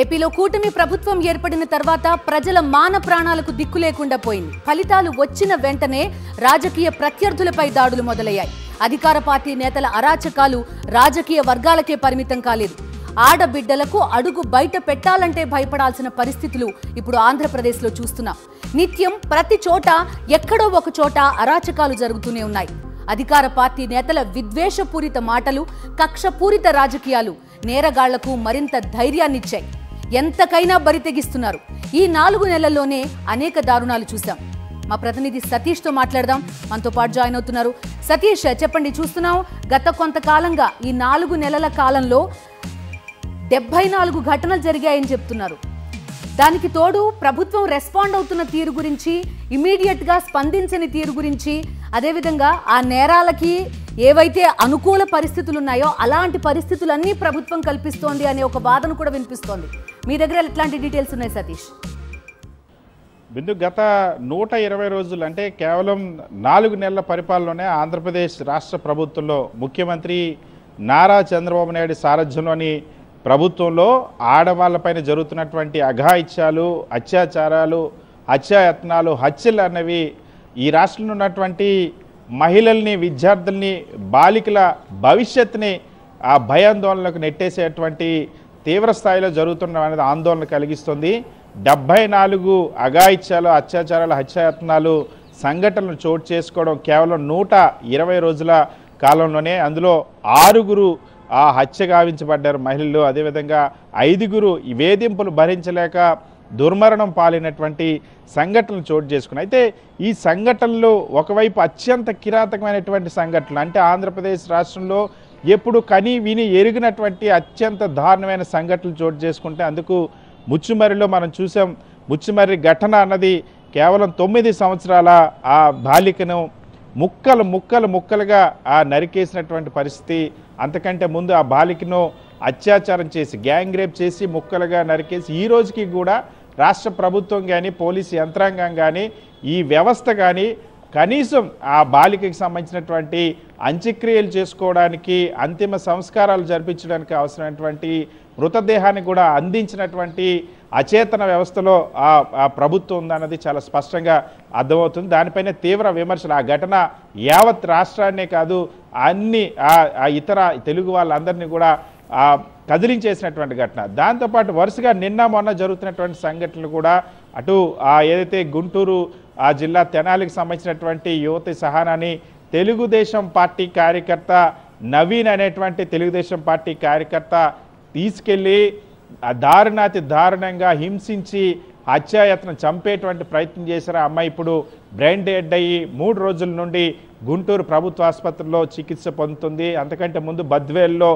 ఏపీలో కూటమి ప్రభుత్వం ఏర్పడిన తర్వాత ప్రజల మాన ప్రాణాలకు దిక్కు లేకుండా పోయింది ఫలితాలు వచ్చిన వెంటనే రాజకీయ ప్రత్యర్థులపై దాడులు మొదలయ్యాయి అధికార పార్టీ నేతల అరాచకాలు రాజకీయ వర్గాలకే పరిమితం కాలేదు ఆడబిడ్డలకు అడుగు బయట పెట్టాలంటే భయపడాల్సిన పరిస్థితులు ఇప్పుడు ఆంధ్రప్రదేశ్లో చూస్తున్నాం నిత్యం ప్రతి చోట ఎక్కడో ఒక చోట అరాచకాలు జరుగుతూనే ఉన్నాయి అధికార పార్టీ నేతల విద్వేషపూరిత మాటలు కక్షపూరిత రాజకీయాలు నేరగాళ్లకు మరింత ధైర్యాన్నిచ్చాయి ఎంతకైనా బరి తెగిస్తున్నారు ఈ నాలుగు నెలల్లోనే అనేక దారుణాలు చూశాం మా ప్రతినిధి సతీష్తో మాట్లాడదాం మనతో పాటు జాయిన్ అవుతున్నారు సతీష్ చెప్పండి చూస్తున్నాం గత కొంతకాలంగా ఈ నాలుగు నెలల కాలంలో డెబ్బై నాలుగు ఘటనలు జరిగాయని చెప్తున్నారు దానికి తోడు ప్రభుత్వం రెస్పాండ్ అవుతున్న తీరు గురించి గా స్పందించని తీరు గురించి అదేవిధంగా ఆ నేరాలకి ఏవైతే అనుకూల పరిస్థితులు ఉన్నాయో అలాంటి పరిస్థితులన్నీ ప్రభుత్వం కల్పిస్తోంది అనే ఒక వాదన కూడా వినిపిస్తోంది మీ దగ్గర ఎట్లాంటి డీటెయిల్స్ ఉన్నాయి సతీష్ బిందు గత నూట ఇరవై రోజులు అంటే కేవలం నాలుగు నెలల పరిపాలనలోనే ఆంధ్రప్రదేశ్ రాష్ట్ర ప్రభుత్వంలో ముఖ్యమంత్రి నారా చంద్రబాబు నాయుడు సారథ్యంలోని ప్రభుత్వంలో ఆడవాళ్ళపైన జరుగుతున్నటువంటి అఘాయిత్యాలు అత్యాచారాలు అత్యాయత్నాలు హత్యలు అనేవి ఈ రాష్ట్రంలో ఉన్నటువంటి మహిళల్ని విద్యార్థుల్ని బాలికల భవిష్యత్తుని ఆ భయాందోళనలకు నెట్టేసేటువంటి తీవ్ర స్థాయిలో జరుగుతుండడం అనేది ఆందోళన కలిగిస్తుంది డెబ్బై నాలుగు అఘాయిత్యాలు అత్యాచారాలు హత్యాయత్నాలు సంఘటనలు చోటు చేసుకోవడం కేవలం నూట ఇరవై రోజుల కాలంలోనే అందులో ఆరుగురు ఆ హత్య గావించబడ్డారు మహిళలు అదేవిధంగా ఐదుగురు వేధింపులు భరించలేక దుర్మరణం పాలినటువంటి సంఘటనలు చోటు చేసుకున్నాయి అయితే ఈ సంఘటనలు ఒకవైపు అత్యంత కిరాతకమైనటువంటి సంఘటనలు అంటే ఆంధ్రప్రదేశ్ రాష్ట్రంలో ఎప్పుడు కని విని ఎరిగినటువంటి అత్యంత దారుణమైన సంఘటనలు చోటు చేసుకుంటే అందుకు ముచ్చుమరిలో మనం చూసాం ముచ్చుమర్రి ఘటన అన్నది కేవలం తొమ్మిది సంవత్సరాల ఆ బాలికను ముక్కలు ముక్కలు ముక్కలుగా ఆ నరికేసినటువంటి పరిస్థితి అంతకంటే ముందు ఆ బాలికను అత్యాచారం చేసి గ్యాంగ్ రేప్ చేసి ముక్కలుగా నరికేసి ఈ రోజుకి కూడా రాష్ట్ర ప్రభుత్వం కానీ పోలీసు యంత్రాంగం కానీ ఈ వ్యవస్థ కానీ కనీసం ఆ బాలికకి సంబంధించినటువంటి అంత్యక్రియలు చేసుకోవడానికి అంతిమ సంస్కారాలు జరిపించడానికి అవసరమైనటువంటి మృతదేహాన్ని కూడా అందించినటువంటి అచేతన వ్యవస్థలో ఆ ప్రభుత్వం ఉందన్నది చాలా స్పష్టంగా అర్థమవుతుంది దానిపైన తీవ్ర విమర్శలు ఆ ఘటన యావత్ రాష్ట్రాన్నే కాదు అన్ని ఆ ఇతర తెలుగు వాళ్ళందరినీ కూడా కదిలించేసినటువంటి ఘటన దాంతోపాటు వరుసగా నిన్న మొన్న జరుగుతున్నటువంటి సంఘటనలు కూడా అటు ఆ ఏదైతే గుంటూరు ఆ జిల్లా తెనాలికి సంబంధించినటువంటి యువతి సహానాన్ని తెలుగుదేశం పార్టీ కార్యకర్త నవీన్ అనేటువంటి తెలుగుదేశం పార్టీ కార్యకర్త తీసుకెళ్ళి దారుణాతి దారుణంగా హింసించి హత్యాయత్నం చంపేటువంటి ప్రయత్నం చేశారు అమ్మాయి ఇప్పుడు బ్రెయిన్ డెడ్ అయ్యి మూడు రోజుల నుండి గుంటూరు ప్రభుత్వ ఆసుపత్రిలో చికిత్స పొందుతుంది అంతకంటే ముందు బద్వేల్లో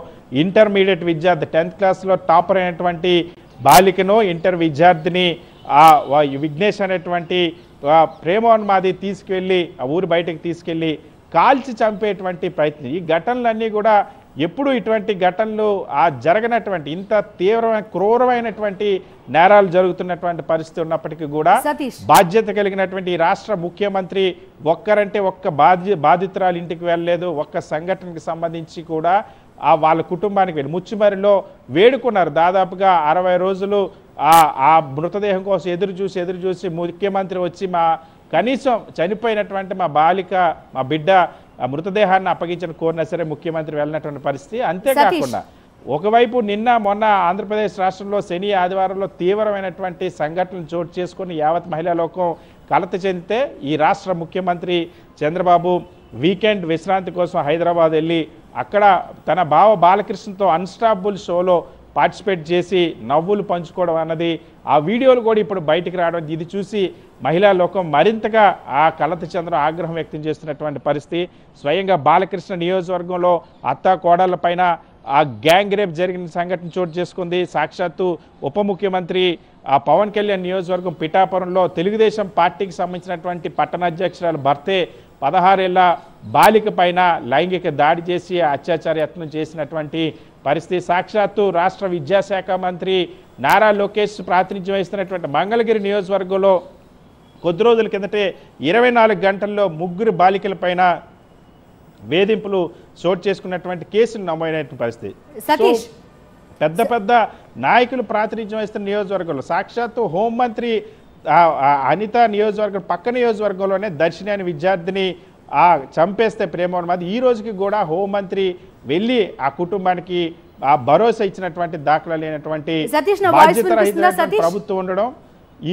ఇంటర్మీడియట్ విద్యార్థి టెన్త్ క్లాస్లో టాపర్ అయినటువంటి బాలికను ఇంటర్ విద్యార్థిని విఘ్నేష్ అనేటువంటి ప్రేమోన్మాది తీసుకెళ్ళి ఆ ఊరు బయటకు తీసుకెళ్ళి కాల్చి చంపేటువంటి ప్రయత్నం ఈ ఘటనలన్నీ కూడా ఎప్పుడు ఇటువంటి ఘటనలు ఆ జరగనటువంటి ఇంత తీవ్రమైన క్రూరమైనటువంటి నేరాలు జరుగుతున్నటువంటి పరిస్థితి ఉన్నప్పటికీ కూడా బాధ్యత కలిగినటువంటి రాష్ట్ర ముఖ్యమంత్రి ఒక్కరంటే ఒక్క బాధ్య బాధితురాలు ఇంటికి వెళ్ళలేదు ఒక్క సంఘటనకి సంబంధించి కూడా ఆ వాళ్ళ కుటుంబానికి వెళ్ళి ముచ్చిమరిలో వేడుకున్నారు దాదాపుగా అరవై రోజులు ఆ మృతదేహం కోసం ఎదురు చూసి ఎదురు చూసి ముఖ్యమంత్రి వచ్చి మా కనీసం చనిపోయినటువంటి మా బాలిక మా బిడ్డ ఆ మృతదేహాన్ని అప్పగించిన కోరినా సరే ముఖ్యమంత్రి వెళ్ళినటువంటి పరిస్థితి అంతేకాకుండా ఒకవైపు నిన్న మొన్న ఆంధ్రప్రదేశ్ రాష్ట్రంలో శని ఆదివారంలో తీవ్రమైనటువంటి సంఘటనలు చోటు చేసుకుని యావత్ మహిళా లోకం కలత చెందితే ఈ రాష్ట్ర ముఖ్యమంత్రి చంద్రబాబు వీకెండ్ విశ్రాంతి కోసం హైదరాబాద్ వెళ్ళి అక్కడ తన బావ బాలకృష్ణతో అన్స్టాపుల్ షోలో పార్టిసిపేట్ చేసి నవ్వులు పంచుకోవడం అన్నది ఆ వీడియోలు కూడా ఇప్పుడు బయటికి రావడం ఇది చూసి మహిళా లోకం మరింతగా ఆ కలత చంద్రం ఆగ్రహం వ్యక్తం చేస్తున్నటువంటి పరిస్థితి స్వయంగా బాలకృష్ణ నియోజకవర్గంలో అత్త కోడళ్ల పైన ఆ గ్యాంగ్ రేప్ జరిగిన సంఘటన చోటు చేసుకుంది సాక్షాత్తు ఉప ముఖ్యమంత్రి ఆ పవన్ కళ్యాణ్ నియోజకవర్గం పిఠాపురంలో తెలుగుదేశం పార్టీకి సంబంధించినటువంటి అధ్యక్షురాలు భర్తే పదహారేళ్ల బాలిక పైన లైంగిక దాడి చేసి అత్యాచార యత్నం చేసినటువంటి పరిస్థితి సాక్షాత్తు రాష్ట్ర విద్యాశాఖ మంత్రి నారా లోకేష్ ప్రాతినిధ్యం వహిస్తున్నటువంటి మంగళగిరి నియోజకవర్గంలో కొద్ది రోజుల కిందటే ఇరవై నాలుగు గంటల్లో ముగ్గురు బాలికలపైన వేధింపులు చోటు చేసుకున్నటువంటి కేసులు నమోదైన పరిస్థితి పెద్ద పెద్ద నాయకులు ప్రాతినిధ్యం వహిస్తున్న నియోజకవర్గంలో సాక్షాత్తు హోంమంత్రి అనిత నియోజకవర్గం పక్క నియోజకవర్గంలోనే దర్శిని అనే విద్యార్థిని చంపేస్తే ప్రేమ ఈ రోజుకి కూడా హోంమంత్రి వెళ్ళి ఆ కుటుంబానికి ఆ భరోసా ఇచ్చినటువంటి దాఖలా లేనటువంటి ప్రభుత్వం ఉండడం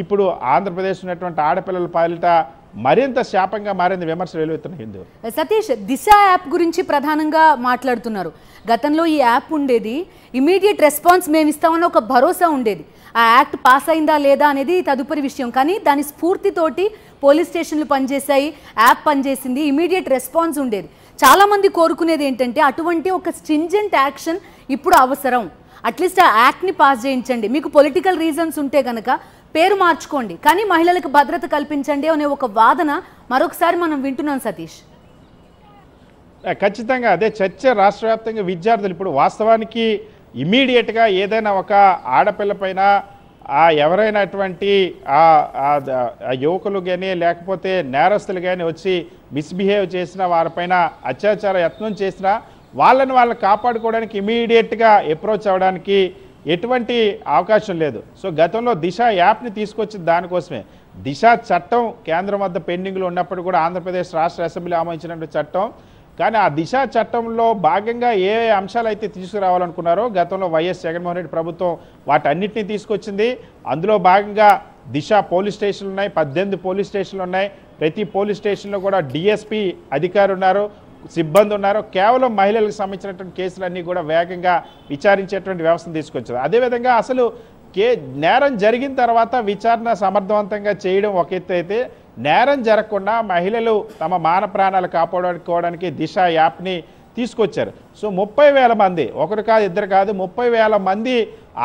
ఇప్పుడు ఆంధ్రప్రదేశ్ ఉన్నటువంటి ఆడపిల్లల పాలిట మరింత శాపంగా మారింది విమర్శలు వెలువెత్తున్నాయి హిందూ సతీష్ దిశ యాప్ గురించి ప్రధానంగా మాట్లాడుతున్నారు గతంలో ఈ యాప్ ఉండేది ఇమీడియట్ రెస్పాన్స్ మేము ఇస్తామని ఒక భరోసా ఉండేది ఆ యాక్ట్ పాస్ అయిందా లేదా అనేది తదుపరి విషయం కానీ దాని స్ఫూర్తితోటి పోలీస్ స్టేషన్లు పనిచేశాయి యాప్ పనిచేసింది ఇమీడియట్ రెస్పాన్స్ ఉండేది చాలామంది కోరుకునేది ఏంటంటే అటువంటి ఒక స్ట్రింజెంట్ యాక్షన్ ఇప్పుడు అవసరం అట్లీస్ట్ ఆ యాక్ట్ని పాస్ చేయించండి మీకు పొలిటికల్ రీజన్స్ ఉంటే కనుక పేరు మార్చుకోండి కానీ మహిళలకు భద్రత కల్పించండి అనే ఒక వాదన మరొకసారి మనం వింటున్నాం సతీష్ ఖచ్చితంగా అదే చర్చ రాష్ట్ర వ్యాప్తంగా విద్యార్థులు ఇప్పుడు వాస్తవానికి ఇమీడియట్గా ఏదైనా ఒక ఆడపిల్ల పైన ఆ ఎవరైనటువంటి ఆ యువకులు కానీ లేకపోతే నేరస్తులు కానీ వచ్చి మిస్బిహేవ్ చేసిన వారిపైన అత్యాచార యత్నం చేసినా వాళ్ళని వాళ్ళని కాపాడుకోవడానికి ఇమీడియట్గా అప్రోచ్ అవ్వడానికి ఎటువంటి అవకాశం లేదు సో గతంలో దిశ యాప్ని తీసుకొచ్చింది దానికోసమే దిశ చట్టం కేంద్రం వద్ద పెండింగ్లో ఉన్నప్పుడు కూడా ఆంధ్రప్రదేశ్ రాష్ట్ర అసెంబ్లీ ఆమోదించినటువంటి చట్టం కానీ ఆ దిశ చట్టంలో భాగంగా ఏ అంశాలు అయితే తీసుకురావాలనుకున్నారో గతంలో వైఎస్ జగన్మోహన్ రెడ్డి ప్రభుత్వం వాటన్నిటిని తీసుకొచ్చింది అందులో భాగంగా దిశ పోలీస్ స్టేషన్లు ఉన్నాయి పద్దెనిమిది పోలీస్ స్టేషన్లు ఉన్నాయి ప్రతి పోలీస్ స్టేషన్లో కూడా డిఎస్పి అధికారులు ఉన్నారు సిబ్బంది ఉన్నారు కేవలం మహిళలకు సంబంధించినటువంటి కేసులన్నీ కూడా వేగంగా విచారించేటువంటి వ్యవస్థను తీసుకొచ్చారు అదేవిధంగా అసలు కే నేరం జరిగిన తర్వాత విచారణ సమర్థవంతంగా చేయడం ఒక ఎత్తు అయితే నేరం జరగకుండా మహిళలు తమ మాన ప్రాణాలు కాపాడుకోవడానికి దిశ యాప్ని తీసుకొచ్చారు సో ముప్పై వేల మంది ఒకరు కాదు ఇద్దరు కాదు ముప్పై వేల మంది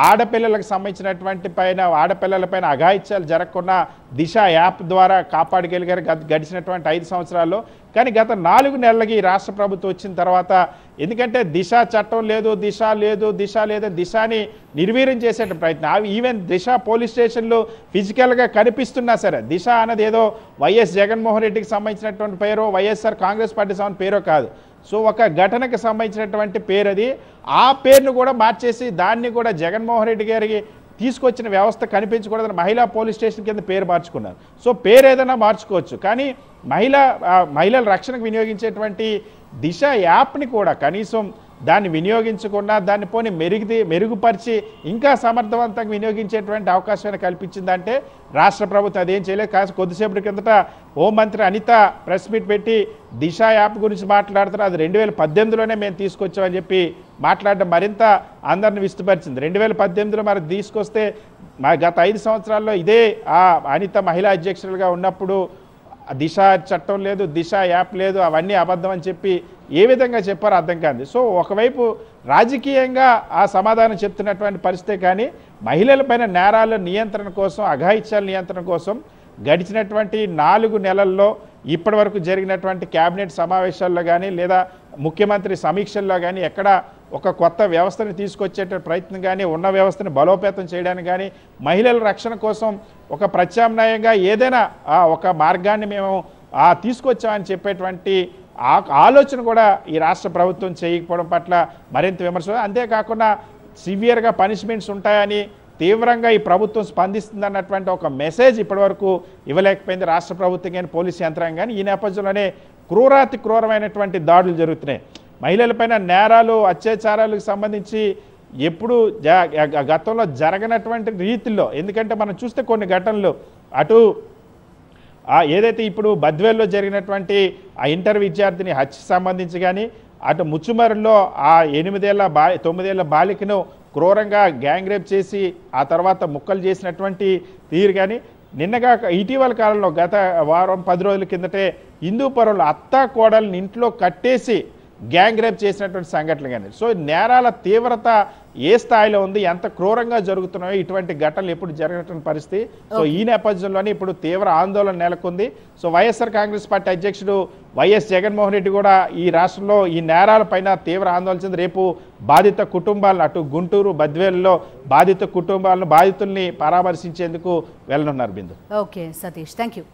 ఆడపిల్లలకు సంబంధించినటువంటి పైన ఆడపిల్లలపైన అఘాయిత్యాలు జరగకుండా దిశ యాప్ ద్వారా కాపాడగలిగారు గడిచినటువంటి ఐదు సంవత్సరాల్లో కానీ గత నాలుగు నెలలకి రాష్ట్ర ప్రభుత్వం వచ్చిన తర్వాత ఎందుకంటే దిశ చట్టం లేదు దిశ లేదు దిశ లేదు దిశని నిర్వీర్యం చేసే ప్రయత్నం అవి ఈవెన్ దిశ పోలీస్ స్టేషన్లు ఫిజికల్గా కనిపిస్తున్నా సరే దిశ అన్నది ఏదో వైఎస్ జగన్మోహన్ రెడ్డికి సంబంధించినటువంటి పేరు వైఎస్ఆర్ కాంగ్రెస్ పార్టీ సంబంధించిన పేరో కాదు సో ఒక ఘటనకు సంబంధించినటువంటి పేరు అది ఆ పేరును కూడా మార్చేసి దాన్ని కూడా జగన్మోహన్ రెడ్డి గారికి తీసుకొచ్చిన వ్యవస్థ కనిపించకూడదని మహిళా పోలీస్ స్టేషన్ కింద పేరు మార్చుకున్నారు సో పేరు ఏదైనా మార్చుకోవచ్చు కానీ మహిళ మహిళల రక్షణకు వినియోగించేటువంటి దిశ యాప్ని కూడా కనీసం దాన్ని వినియోగించకుండా దాన్ని పోని మెరుగుది మెరుగుపరిచి ఇంకా సమర్థవంతంగా వినియోగించేటువంటి అవకాశాన్ని కల్పించిందంటే రాష్ట్ర ప్రభుత్వం అదేం చేయలేదు కాస్త కొద్దిసేపటి కిందట హోంమంత్రి అనిత ప్రెస్ మీట్ పెట్టి దిశ యాప్ గురించి మాట్లాడుతున్నారు అది రెండు వేల పద్దెనిమిదిలోనే మేము తీసుకొచ్చామని చెప్పి మాట్లాడడం మరింత అందరిని విస్తుపరిచింది రెండు వేల పద్దెనిమిదిలో మరి తీసుకొస్తే మా గత ఐదు సంవత్సరాల్లో ఇదే ఆ అనిత మహిళా అధ్యక్షులుగా ఉన్నప్పుడు దిశ చట్టం లేదు దిశ యాప్ లేదు అవన్నీ అబద్ధం అని చెప్పి ఏ విధంగా చెప్పారో అర్థం కాదు సో ఒకవైపు రాజకీయంగా ఆ సమాధానం చెప్తున్నటువంటి పరిస్థితే కానీ మహిళలపైన నేరాల నియంత్రణ కోసం అఘాయిత్యాల నియంత్రణ కోసం గడిచినటువంటి నాలుగు నెలల్లో ఇప్పటి జరిగినటువంటి కేబినెట్ సమావేశాల్లో కానీ లేదా ముఖ్యమంత్రి సమీక్షల్లో కానీ ఎక్కడా ఒక కొత్త వ్యవస్థను తీసుకొచ్చేట ప్రయత్నం కానీ ఉన్న వ్యవస్థను బలోపేతం చేయడానికి కానీ మహిళల రక్షణ కోసం ఒక ప్రత్యామ్నాయంగా ఏదైనా ఒక మార్గాన్ని మేము తీసుకొచ్చామని చెప్పేటువంటి ఆలోచన కూడా ఈ రాష్ట్ర ప్రభుత్వం చేయకపోవడం పట్ల మరింత విమర్శ అంతేకాకుండా సివియర్గా పనిష్మెంట్స్ ఉంటాయని తీవ్రంగా ఈ ప్రభుత్వం స్పందిస్తుంది అన్నటువంటి ఒక మెసేజ్ ఇప్పటివరకు ఇవ్వలేకపోయింది రాష్ట్ర ప్రభుత్వం కానీ పోలీస్ యంత్రాంగం కానీ ఈ నేపథ్యంలోనే క్రూరాతి క్రూరమైనటువంటి దాడులు జరుగుతున్నాయి మహిళలపైన నేరాలు అత్యాచారాలకు సంబంధించి ఎప్పుడు గతంలో జరగనటువంటి రీతిలో ఎందుకంటే మనం చూస్తే కొన్ని ఘటనలు అటు ఏదైతే ఇప్పుడు బద్వేల్లో జరిగినటువంటి ఆ ఇంటర్ విద్యార్థిని హత్య సంబంధించి కానీ అటు ముచ్చుమరులో ఆ ఎనిమిదేళ్ల బా తొమ్మిదేళ్ల బాలికను క్రూరంగా గ్యాంగ్ రేప్ చేసి ఆ తర్వాత ముక్కలు చేసినటువంటి తీరు కానీ నిన్నగా ఇటీవల కాలంలో గత వారం పది రోజుల కిందటే హిందూ పరువులు అత్త కోడల్ని ఇంట్లో కట్టేసి గ్యాంగ్ రేప్ చేసినటువంటి సంఘటనలు కానీ సో నేరాల తీవ్రత ఏ స్థాయిలో ఉంది ఎంత క్రూరంగా జరుగుతున్నాయో ఇటువంటి ఘటనలు ఎప్పుడు జరగటం పరిస్థితి సో ఈ నేపథ్యంలోనే ఇప్పుడు తీవ్ర ఆందోళన నెలకొంది సో వైఎస్ఆర్ కాంగ్రెస్ పార్టీ అధ్యక్షుడు వైఎస్ జగన్మోహన్ రెడ్డి కూడా ఈ రాష్ట్రంలో ఈ నేరాలపైన తీవ్ర ఆందోళన చెంది రేపు బాధిత కుటుంబాలను అటు గుంటూరు బద్వేలులో బాధిత కుటుంబాలను బాధితుల్ని పరామర్శించేందుకు వెళ్ళనున్నారు బిందు ఓకే సతీష్ థ్యాంక్